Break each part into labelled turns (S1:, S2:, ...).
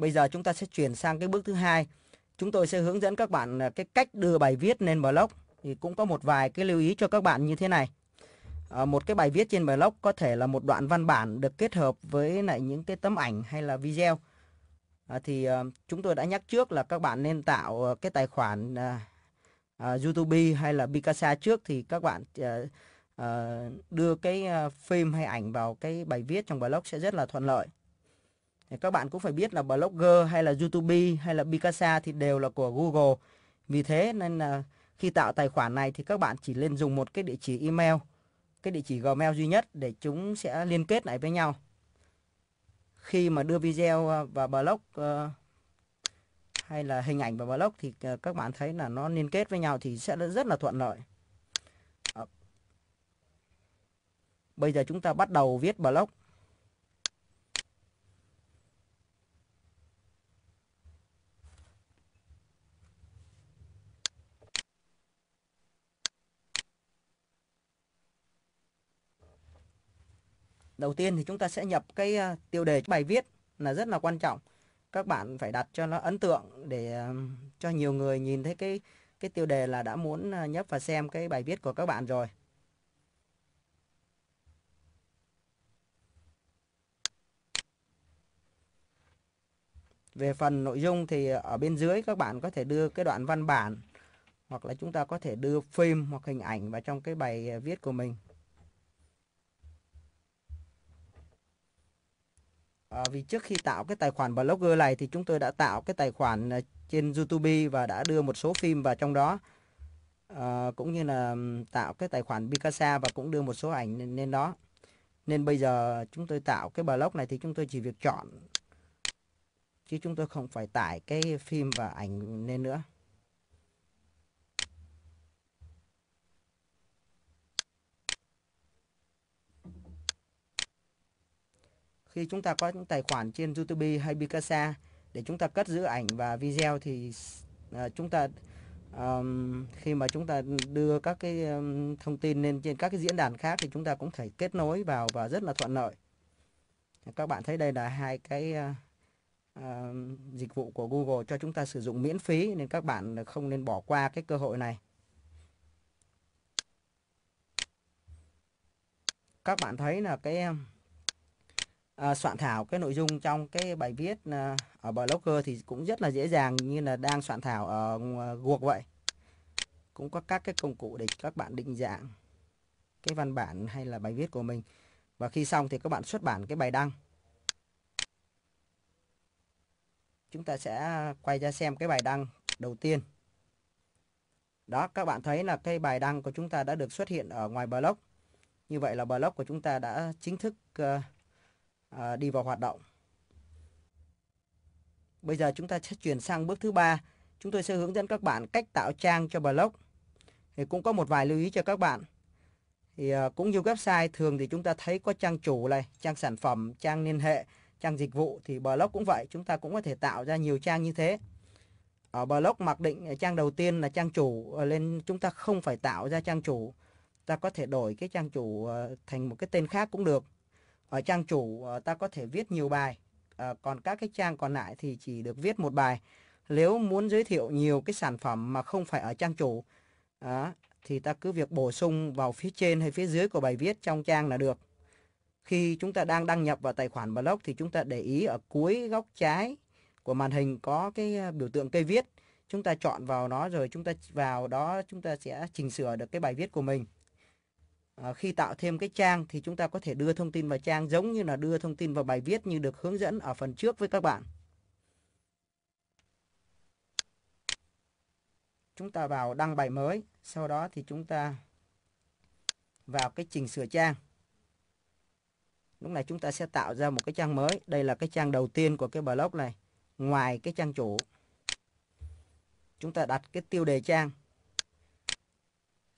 S1: Bây giờ chúng ta sẽ chuyển sang cái bước thứ hai. Chúng tôi sẽ hướng dẫn các bạn à, cái cách đưa bài viết lên blog. Thì cũng có một vài cái lưu ý cho các bạn như thế này. À, một cái bài viết trên blog có thể là một đoạn văn bản được kết hợp với lại những cái tấm ảnh hay là video. À, thì à, chúng tôi đã nhắc trước là các bạn nên tạo cái tài khoản à, à, YouTube hay là Picasa trước thì các bạn à, à, đưa cái phim hay ảnh vào cái bài viết trong blog sẽ rất là thuận lợi thì các bạn cũng phải biết là blogger hay là youtube hay là picasa thì đều là của google vì thế nên là khi tạo tài khoản này thì các bạn chỉ nên dùng một cái địa chỉ email cái địa chỉ gmail duy nhất để chúng sẽ liên kết lại với nhau khi mà đưa video ờ, và blog ờ, hay là hình ảnh và blog thì ờ, các bạn thấy là nó liên kết với nhau thì sẽ rất là thuận lợi bây giờ chúng ta bắt đầu viết blog Đầu tiên thì chúng ta sẽ nhập cái à, tiêu đề bài viết là rất là quan trọng. Các bạn phải đặt cho nó ấn tượng để à, cho nhiều người nhìn thấy cái cái tiêu đề là đã muốn à, nhấp và xem cái bài viết của các bạn rồi. Về phần nội dung thì ở bên dưới các bạn có thể đưa cái đoạn văn bản hoặc là chúng ta có thể đưa phim hoặc hình ảnh vào trong cái bài viết của mình. À, vì trước khi tạo cái tài khoản blogger này thì chúng tôi đã tạo cái tài khoản ờ, trên YouTube và đã đưa một số phim vào trong đó. À, cũng như là tạo cái tài khoản Picasa và cũng đưa một số ảnh lên, lên đó. Nên bây giờ chúng tôi tạo cái blog này thì chúng tôi chỉ việc chọn chứ chúng tôi không phải tải cái phim và ảnh lên nữa. khi chúng ta có những tài khoản trên YouTube hay Picasa để chúng ta cất giữ ảnh và video thì ờ, chúng ta um, khi mà chúng ta đưa các cái thông tin lên trên các cái diễn đàn khác thì chúng ta cũng thể kết nối vào và rất là thuận lợi các bạn thấy đây là hai cái uh, dịch vụ của Google cho chúng ta sử dụng miễn phí nên các bạn không nên bỏ qua cái cơ hội này các bạn thấy là cái Ờ, soạn thảo cái nội dung trong cái bài viết ờ, ở blogger thì cũng rất là dễ dàng như là đang soạn thảo ở ờ, guộc vậy cũng có các cái công cụ để các bạn định dạng cái văn bản hay là bài viết của mình và khi xong thì các bạn xuất bản cái bài đăng chúng ta sẽ quay ra xem cái bài đăng đầu tiên đó các bạn thấy là cái bài đăng của chúng ta đã được xuất hiện ở ngoài blog như vậy là blog của chúng ta đã chính thức uh, À, đi vào hoạt động. Bây giờ chúng ta sẽ chuyển sang bước thứ ba. Chúng tôi sẽ hướng dẫn các bạn cách tạo trang cho blog. Thì cũng có một vài lưu ý cho các bạn. Thì à, cũng như website thường thì chúng ta thấy có trang chủ này, trang sản phẩm, trang liên hệ, trang dịch vụ thì blog cũng vậy, chúng ta cũng có thể tạo ra nhiều trang như thế. Ở blog mặc định trang đầu tiên là trang chủ nên chúng ta không phải tạo ra trang chủ. Ta có thể đổi cái trang chủ ờ, thành một cái tên khác cũng được ở trang chủ ờ, ta có thể viết nhiều bài ờ, còn các cái trang còn lại thì chỉ được viết một bài nếu muốn giới thiệu nhiều cái sản phẩm mà không phải ở trang chủ thì ta cứ việc bổ sung vào phía trên hay phía dưới của bài viết trong trang là được khi chúng ta đang đăng nhập vào tài khoản blog thì chúng ta để ý ở cuối góc trái của màn hình có cái ờ, biểu tượng cây viết chúng ta chọn vào nó rồi chúng ta vào đó chúng ta sẽ chỉnh sửa được cái bài viết của mình Ờ, khi tạo thêm cái trang thì chúng ta có thể đưa thông tin vào trang giống như là đưa thông tin vào bài viết như được hướng dẫn ở phần trước với các bạn. Chúng ta vào đăng bài mới, sau đó thì chúng ta vào cái trình sửa trang. Lúc này chúng ta sẽ tạo ra một cái trang mới. Đây là cái trang đầu tiên của cái blog này. Ngoài cái trang chủ, chúng ta đặt cái tiêu đề trang.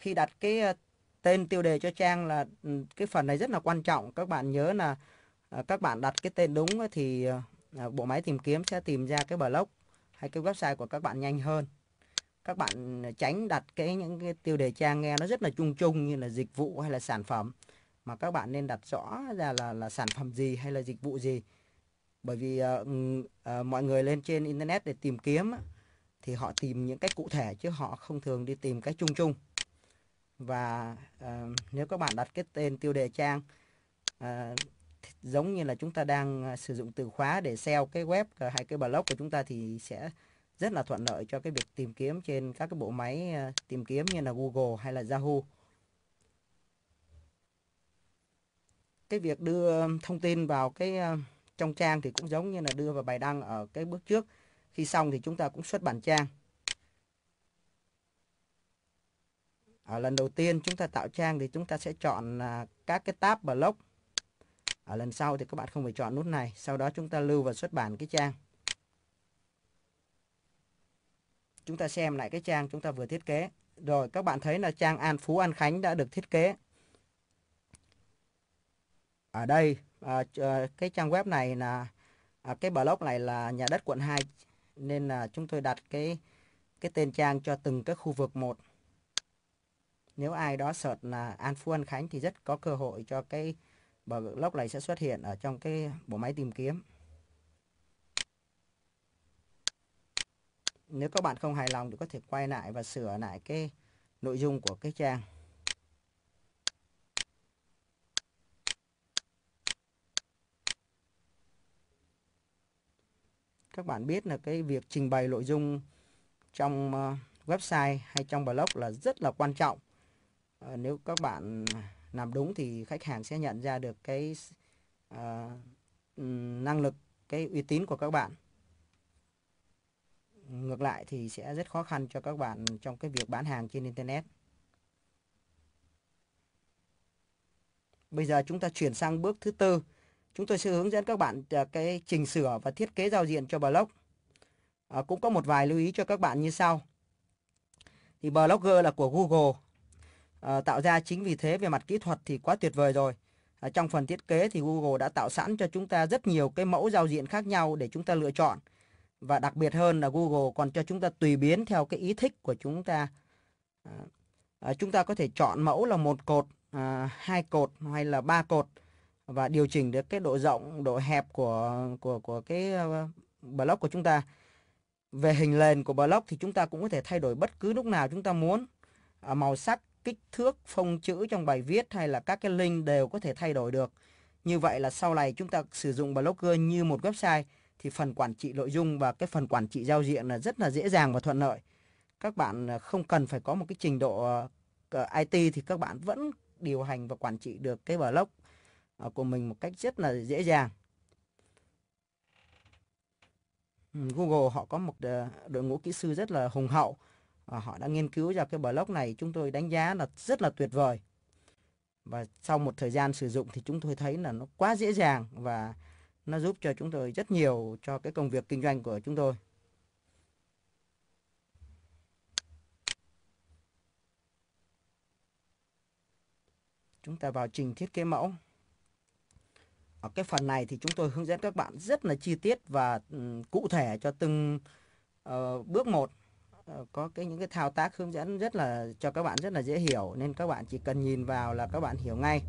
S1: Khi đặt cái tên tiêu đề cho trang là ừ, cái phần này rất là quan trọng các bạn nhớ là à, các bạn đặt cái tên đúng thì à, bộ máy tìm kiếm sẽ tìm ra cái blog hay cái website của các bạn nhanh hơn các bạn tránh đặt cái những cái tiêu đề trang nghe nó rất là chung chung như là dịch vụ hay là sản phẩm mà các bạn nên đặt rõ ra là là sản phẩm gì hay là dịch vụ gì bởi vì uh, uh, mọi người lên trên internet để tìm kiếm thì họ tìm những cái cụ thể chứ họ không thường đi tìm cái chung chung và uh, nếu các bạn đặt cái tên tiêu đề trang uh, giống như là chúng ta đang ờ, sử dụng từ khóa để SEO cái web hay cái blog của chúng ta thì sẽ rất là thuận lợi cho cái việc tìm kiếm trên các cái bộ máy tìm kiếm như là Google hay là Yahoo. Cái việc đưa thông tin vào cái trong trang thì cũng giống như là đưa vào bài đăng ở cái bước trước. Khi xong thì chúng ta cũng xuất bản trang. à, lần đầu tiên chúng ta tạo trang thì chúng ta sẽ chọn à, các cái tab blog. ở à, lần sau thì các bạn không phải chọn nút này sau đó chúng ta lưu và xuất bản cái trang chúng ta xem lại cái trang chúng ta vừa thiết kế rồi các bạn thấy là trang An Phú An Khánh đã được thiết kế ở đây à, à cái trang web này là à, cái blog này là nhà đất quận 2 nên là chúng tôi đặt cái cái tên trang cho từng các khu vực một nếu ai đó sợt là An Phuân Khánh thì rất có cơ hội cho cái blog này sẽ xuất hiện ở trong cái bộ máy tìm kiếm. Nếu các bạn không hài lòng thì có thể quay lại và sửa lại cái nội dung của cái trang. các bạn biết là cái việc trình bày nội dung trong ờ, website hay trong blog là rất là quan trọng Ờ, nếu các bạn làm đúng thì khách hàng sẽ nhận ra được cái à, năng lực cái uy tín của các bạn ngược lại thì sẽ rất khó khăn cho các bạn trong cái việc bán hàng trên internet bây giờ chúng ta chuyển sang bước thứ tư chúng tôi sẽ hướng dẫn các bạn ờ, cái chỉnh sửa và thiết kế giao diện cho blog à, cũng có một vài lưu ý cho các bạn như sau thì blogger là của google Ờ, tạo ra. Chính vì thế về mặt kỹ thuật thì quá tuyệt vời rồi. À, trong phần thiết kế thì Google đã tạo sẵn cho chúng ta rất nhiều cái mẫu giao diện khác nhau để chúng ta lựa chọn. Và đặc biệt hơn là Google còn cho chúng ta tùy biến theo cái ý thích của chúng ta. À, chúng ta có thể chọn mẫu là một cột, à, hai cột hay là ba cột và điều chỉnh được cái độ rộng, độ hẹp của của của cái block của chúng ta. Về hình nền của block thì chúng ta cũng có thể thay đổi bất cứ lúc nào chúng ta muốn. À, màu sắc kích thước phông chữ trong bài viết hay là các cái link đều có thể thay đổi được. Như vậy là sau này chúng ta sử dụng Blogger như một website thì phần quản trị nội dung và cái phần quản trị giao diện là rất là dễ dàng và thuận lợi. Các bạn à, không cần phải có một cái trình độ à, à, IT thì các bạn vẫn điều hành và quản trị được cái blog của mình một cách rất là dễ dàng. Ừ, Google họ có một đội ngũ kỹ sư rất là hùng hậu họ đã nghiên cứu ra cái block này chúng tôi đánh giá là rất là tuyệt vời và sau một thời gian sử dụng thì chúng tôi thấy là nó quá dễ dàng và nó giúp cho chúng tôi rất nhiều cho cái công việc kinh doanh của chúng tôi chúng ta vào trình thiết kế mẫu ở cái phần này thì chúng tôi hướng dẫn các bạn rất là chi tiết và ừ, cụ thể cho từng uh, bước một Ờ, có cái những cái thao tác hướng dẫn rất là cho các bạn rất là dễ hiểu nên các bạn chỉ cần nhìn vào là các bạn hiểu ngay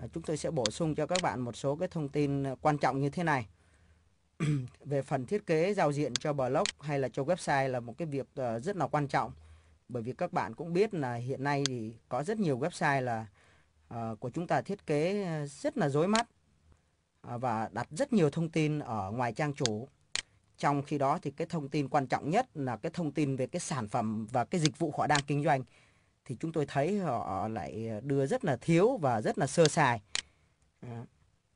S1: ờ, chúng tôi sẽ bổ sung cho các bạn một số cái thông tin ờ, quan trọng như thế này về phần thiết kế giao diện cho blog hay là cho website là một cái việc rất là quan trọng bởi vì các bạn cũng biết là hiện nay thì có rất nhiều website là uh, của chúng ta thiết kế rất là rối mắt uh, và đặt rất nhiều thông tin ở ngoài trang chủ trong khi đó thì cái thông tin quan trọng nhất là cái thông tin về cái sản phẩm và cái dịch vụ họ đang kinh doanh thì chúng tôi thấy họ lại đưa rất là thiếu và rất là sơ sài ờ,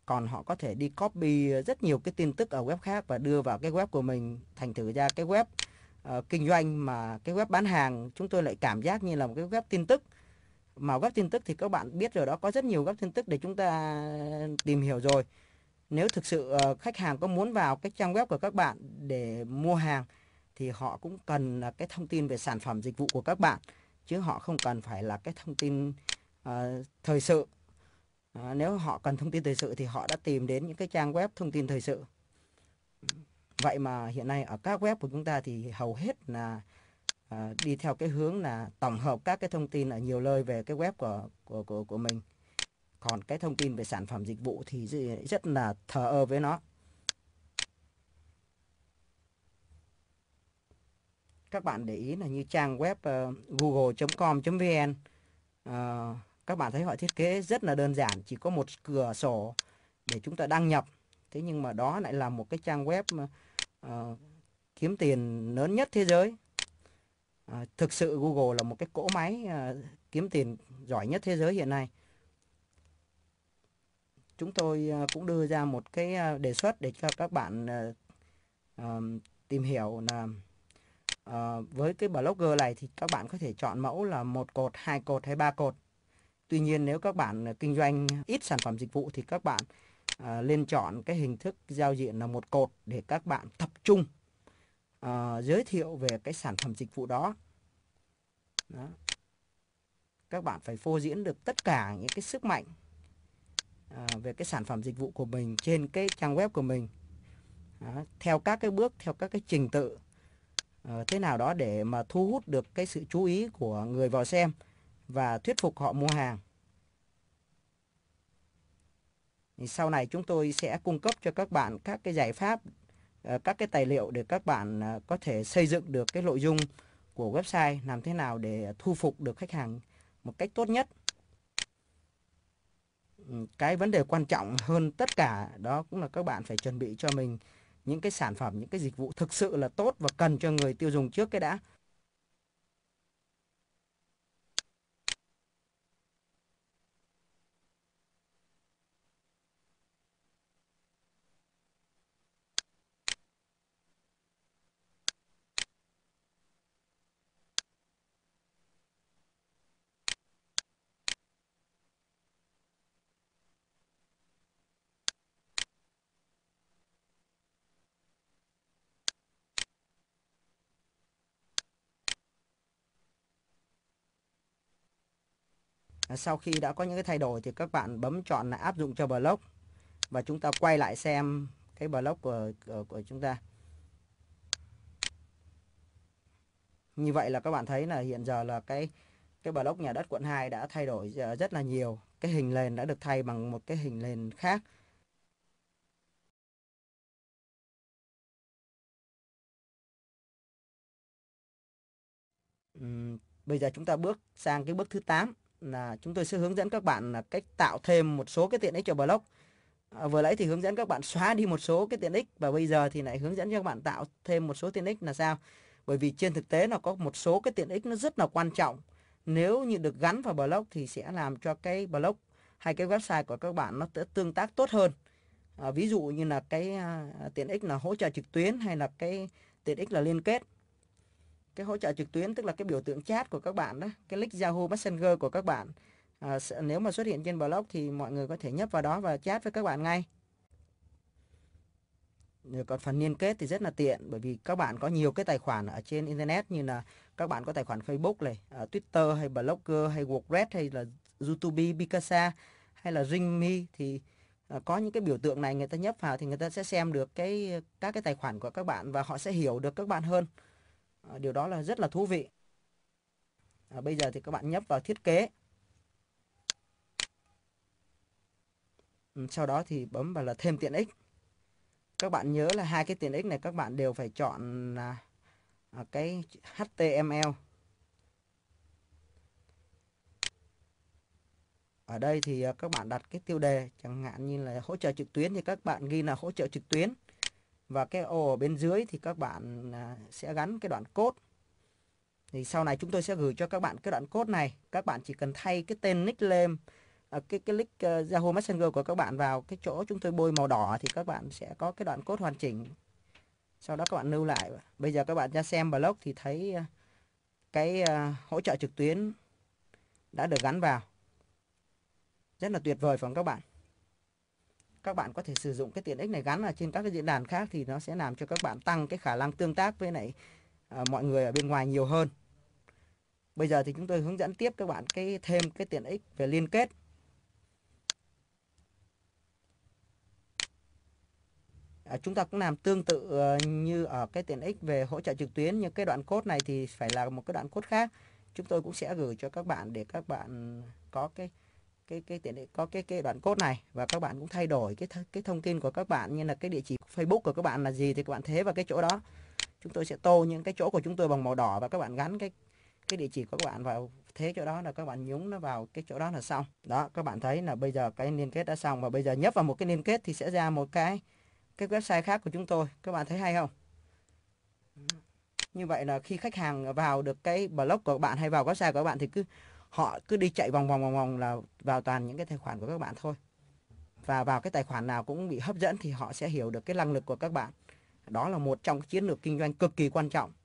S1: còn họ có thể đi copy rất nhiều cái tin tức ở web khác và đưa vào cái web của mình thành thử ra cái web uh, kinh doanh mà cái web bán hàng chúng tôi lại cảm giác như là một cái web tin tức mà web tin tức thì các bạn biết rồi đó có rất nhiều web tin tức để chúng ta tìm hiểu rồi nếu thực sự ờ, khách hàng có muốn vào cái trang web của các bạn để mua hàng thì họ cũng cần là cái thông tin về sản phẩm dịch vụ của các bạn chứ họ không cần phải là cái thông tin uh, thời sự. Uh, nếu họ cần thông tin thời sự thì họ đã tìm đến những cái trang web thông tin thời sự. Vậy mà hiện nay ở các web của chúng ta thì hầu hết là uh, đi theo cái hướng là tổng hợp các cái thông tin ở nhiều nơi về cái web của của của của mình còn cái thông tin về sản phẩm dịch vụ thì rất là thờ ơ với nó các bạn để ý là như trang web uh, ờ, google.com.vn uh, ờ, các bạn thấy họ thiết kế rất là đơn giản chỉ có một cửa sổ để chúng ta đăng nhập thế nhưng mà đó lại là một cái trang web uh, kiếm tiền lớn nhất thế giới uh, thực sự Google là một cái cỗ máy uh, kiếm tiền giỏi nhất thế giới hiện nay chúng tôi à, cũng đưa ra một cái à, đề xuất để cho các bạn à, tìm hiểu là với cái blogger này thì các bạn có thể chọn mẫu là một cột, hai cột hay ba cột. Tuy nhiên nếu các bạn kinh doanh ít sản phẩm dịch vụ thì các bạn lên chọn cái hình thức giao diện là một cột để các bạn tập trung giới thiệu về cái sản phẩm dịch vụ đó. đó. Các bạn phải phô diễn được tất cả những cái sức mạnh À, về cái sản phẩm dịch vụ của mình trên cái trang web của mình à, theo các cái bước theo các cái trình tự à, thế nào đó để mà thu hút được cái sự chú ý của người vào xem và thuyết phục họ mua hàng thì sau này chúng tôi sẽ cung cấp cho các bạn các cái giải pháp ờ, các cái tài liệu để các bạn ờ, có thể xây dựng được cái nội dung của website làm thế nào để thu phục được khách hàng một cách tốt nhất cái vấn đề quan trọng hơn tất cả đó cũng là các bạn phải chuẩn bị cho mình những cái sản phẩm những cái dịch vụ thực sự là tốt và cần cho người tiêu dùng trước cái đã sau khi đã có những cái thay đổi thì các bạn bấm chọn là áp dụng cho block và chúng ta quay lại xem cái block của, của, của chúng ta như vậy là các bạn thấy là hiện giờ là cái cái block nhà đất quận 2 đã thay đổi ờ, rất là nhiều cái hình nền đã được thay bằng một cái hình nền khác bây giờ chúng ta bước sang cái bước thứ 8 là chúng tôi sẽ hướng dẫn các bạn là cách tạo thêm một số cái tiện ích cho blog. À, vừa nãy thì hướng dẫn các bạn xóa đi một số cái tiện ích và bây giờ thì lại hướng dẫn cho các bạn tạo thêm một số tiện ích là sao? Bởi vì trên thực tế nó có một số cái tiện ích nó rất là quan trọng. Nếu như được gắn vào blog thì sẽ làm cho cái blog hay cái website của các bạn nó tương tác tốt hơn. À, ví dụ như là cái à, tiện ích là hỗ trợ trực tuyến hay là cái tiện ích là liên kết cái hỗ trợ trực tuyến tức là cái biểu tượng chat của các bạn đó cái link Yahoo Messenger của các bạn à, nếu mà xuất hiện trên blog thì mọi người có thể nhấp vào đó và chat với các bạn ngay rồi còn phần liên kết thì rất là tiện bởi vì các bạn có nhiều cái tài khoản ở trên internet như là các bạn có tài khoản Facebook này, uh, Twitter hay Blogger hay WordPress hay là YouTube, Picasa hay là Ringme thì à, có những cái biểu tượng này người ta nhấp vào thì người ta sẽ xem được cái các cái tài khoản của các bạn và họ sẽ hiểu được các bạn hơn. À, điều đó là rất là thú vị à, bây giờ thì các bạn nhấp vào thiết kế ừ, sau đó thì bấm vào là thêm tiện ích các bạn nhớ là hai cái tiện ích này các bạn đều phải chọn là à, cái HTML ở đây thì à, các bạn đặt cái tiêu đề chẳng hạn như là hỗ trợ trực tuyến thì các bạn ghi là hỗ trợ trực tuyến và cái ô ở bên dưới thì các bạn à, sẽ gắn cái đoạn cốt thì sau này chúng tôi sẽ gửi cho các bạn cái đoạn cốt này các bạn chỉ cần thay cái tên nickname à, cái cái nick ờ, Yahoo Messenger của các bạn vào cái chỗ chúng tôi bôi màu đỏ thì các bạn sẽ có cái đoạn cốt hoàn chỉnh sau đó các bạn lưu lại bây giờ các bạn ra xem blog thì thấy à, cái hỗ trợ trực tuyến đã được gắn vào rất là tuyệt vời phải không các bạn các bạn có thể sử dụng cái tiện ích này gắn ở trên các cái diễn đàn khác thì nó sẽ làm cho các bạn tăng cái khả năng tương tác với lại à, mọi người ở bên ngoài nhiều hơn bây giờ thì chúng tôi hướng dẫn tiếp các bạn cái thêm cái tiện ích về liên kết à, chúng ta cũng làm tương tự ờ, như ở cái tiện ích về hỗ trợ trực tuyến nhưng cái đoạn code này thì phải là một cái đoạn code khác chúng tôi cũng sẽ gửi cho các bạn để các bạn có cái cái cái tiện đấy, có cái cái đoạn cốt này và các bạn cũng thay đổi cái th cái thông tin của các bạn như là cái địa chỉ Facebook của các bạn là gì thì các bạn thế vào cái chỗ đó chúng tôi sẽ tô những cái chỗ của chúng tôi bằng màu đỏ và các bạn gắn cái cái địa chỉ của các bạn vào thế chỗ đó là các bạn nhúng nó vào cái chỗ đó là xong đó các bạn thấy là bây giờ cái liên kết đã xong và bây giờ nhấp vào một cái liên kết thì sẽ ra một cái cái website khác của chúng tôi các bạn thấy hay không như vậy là khi khách hàng vào được cái blog của bạn hay vào website của bạn thì cứ họ cứ đi chạy vòng vòng vòng vòng là vào toàn những cái tài khoản của các bạn thôi và vào cái tài khoản nào cũng bị hấp dẫn thì họ sẽ hiểu được cái năng lực của các bạn đó là một trong chiến lược kinh doanh cực kỳ quan trọng